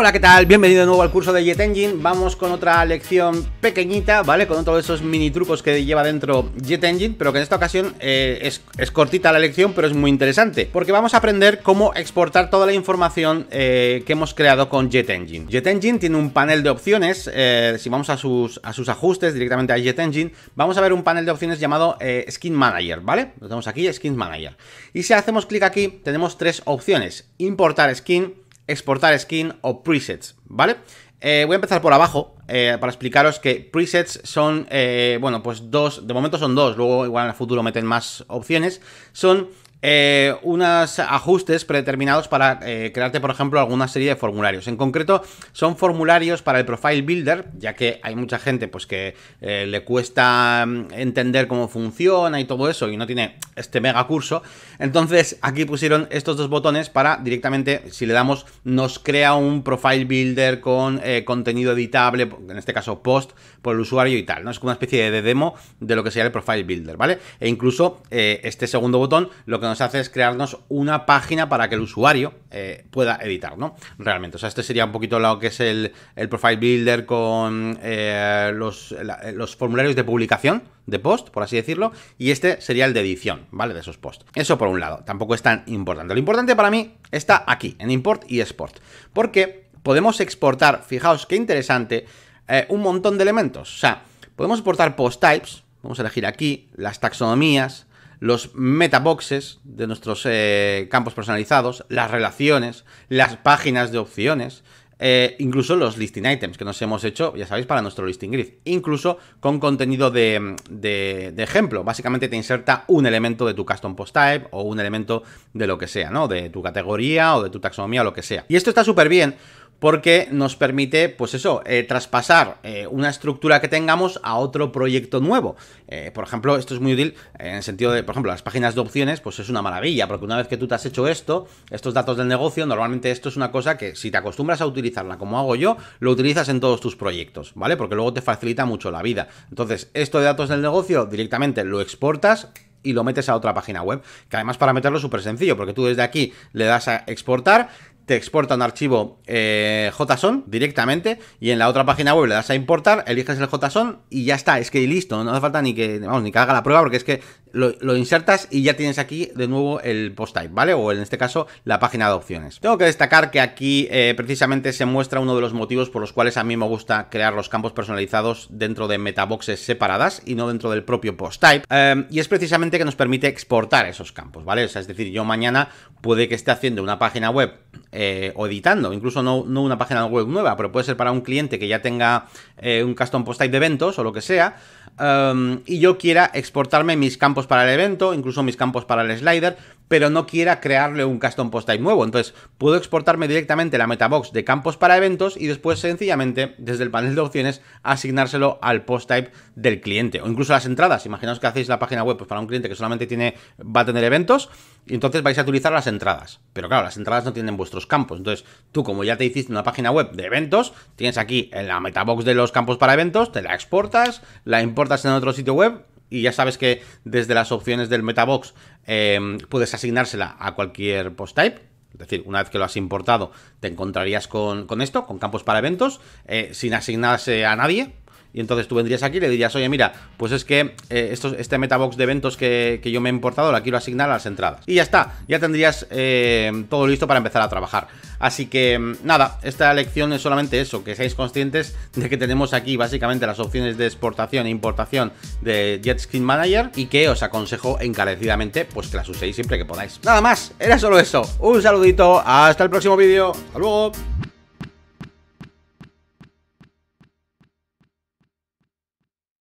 Hola, ¿qué tal? Bienvenido de nuevo al curso de Jet Engine. Vamos con otra lección pequeñita, ¿vale? Con todos esos mini trucos que lleva dentro Jet Engine, pero que en esta ocasión eh, es, cortita la lección, pero es muy interesante, porque vamos a aprender cómo exportar toda la información eh, que hemos creado con Jet Engine. Jet Engine tiene un panel de opciones, eh, si vamos a sus, a sus ajustes directamente a Jet Engine, vamos a ver un panel de opciones llamado Skin Manager, ¿vale? Lo tenemos aquí, Skin Manager. Y si hacemos clic aquí, tenemos tres opciones, importar skin, exportar skin o presets, ¿vale? Eh, voy a empezar por abajo eh, para explicaros que presets son, eh, bueno, pues dos, de momento son dos, luego igual en el futuro meten más opciones, son eh, unos ajustes predeterminados para eh, crearte, por ejemplo, alguna serie de formularios. En concreto, son formularios para el Profile Builder, ya que hay mucha gente pues, que eh, le cuesta mm, entender cómo funciona y todo eso y no tiene este mega curso. Entonces, aquí pusieron estos dos botones para directamente, si le damos, nos crea un Profile Builder con contenido editable, en este caso post, por el usuario y tal. ¿no? Es como una especie de demo de lo que sería el Profile Builder, ¿vale? E incluso este segundo botón lo que nos hace es crearnos una página para que el usuario eh, pueda editar, ¿no? Realmente, o sea, este sería un poquito lo que es el, Profile Builder con eh, los, eh, los formularios de publicación de post, por así decirlo, y este sería el de edición, ¿vale? De esos posts. Eso por un lado, tampoco es tan importante. Lo importante para mí está aquí, en import y export, porque podemos exportar, fijaos qué interesante, un montón de elementos. O sea, podemos exportar post types, vamos a elegir aquí las taxonomías, los metaboxes de nuestros eh, campos personalizados, las relaciones, las páginas de opciones, eh, incluso los listing items que nos hemos hecho, ya sabéis, para nuestro listing grid, incluso con contenido de, de, ejemplo. Básicamente te inserta un elemento de tu custom post type o un elemento de lo que sea, ¿no? De tu categoría o de tu taxonomía o lo que sea. Y esto está súper bien porque nos permite, pues eso, eh, traspasar eh, una estructura que tengamos a otro proyecto nuevo. Eh, por ejemplo, esto es muy útil en el sentido de, por ejemplo, las páginas de opciones, pues es una maravilla, porque una vez que tú te has hecho esto, estos datos del negocio, normalmente esto es una cosa que si te acostumbras a utilizarla como hago yo, lo utilizas en todos tus proyectos, ¿vale? Porque luego te facilita mucho la vida. Entonces, esto de datos del negocio directamente lo exportas y lo metes a otra página web. Que además para meterlo es súper sencillo, porque tú desde aquí le das a exportar, te exporta un archivo eh, JSON directamente y en la otra página web le das a importar, eliges el JSON y ya está, es que listo, no hace falta ni que, ni que haga la prueba porque es que lo, insertas y ya tienes aquí de nuevo el post type, ¿vale? O en este caso la página de opciones. Tengo que destacar que aquí eh, precisamente se muestra uno de los motivos por los cuales a mí me gusta crear los campos personalizados dentro de metaboxes separadas y no dentro del propio post type. Eh, y es precisamente que nos permite exportar esos campos, ¿vale? O sea, es decir, yo mañana puede que esté haciendo una página web o eh, editando, incluso no, una página web nueva, pero puede ser para un cliente que ya tenga un custom post type de eventos o lo que sea, y yo quiera exportarme mis campos para el evento, incluso mis campos para el slider, pero no quiera crearle un custom post type nuevo. Entonces, puedo exportarme directamente la metabox de campos para eventos y después sencillamente desde el panel de opciones asignárselo al post type del cliente o incluso las entradas. Imaginaos que hacéis la página web pues, para un cliente que solamente tiene va a tener eventos y entonces vais a utilizar las entradas. Pero claro, las entradas no tienen vuestros campos. Entonces, tú como ya te hiciste una página web de eventos, tienes aquí en la metabox de los campos para eventos, te la exportas, la importas en otro sitio web, y ya sabes que desde las opciones del Metabox eh, puedes asignársela a cualquier post type. Es decir, una vez que lo has importado, te encontrarías con, esto, con campos para eventos, eh, sin asignarse a nadie, y entonces tú vendrías aquí y le dirías, oye, mira, pues es que eh, esto este metabox de eventos que, yo me he importado la quiero asignar a las entradas. Y ya está, ya tendrías eh, todo listo para empezar a trabajar. Así que nada, esta lección es solamente eso, que seáis conscientes de que tenemos aquí básicamente las opciones de exportación e importación de skin Manager y que os aconsejo encarecidamente pues que las uséis siempre que podáis. Nada más, era solo eso. Un saludito, hasta el próximo vídeo. Hasta luego.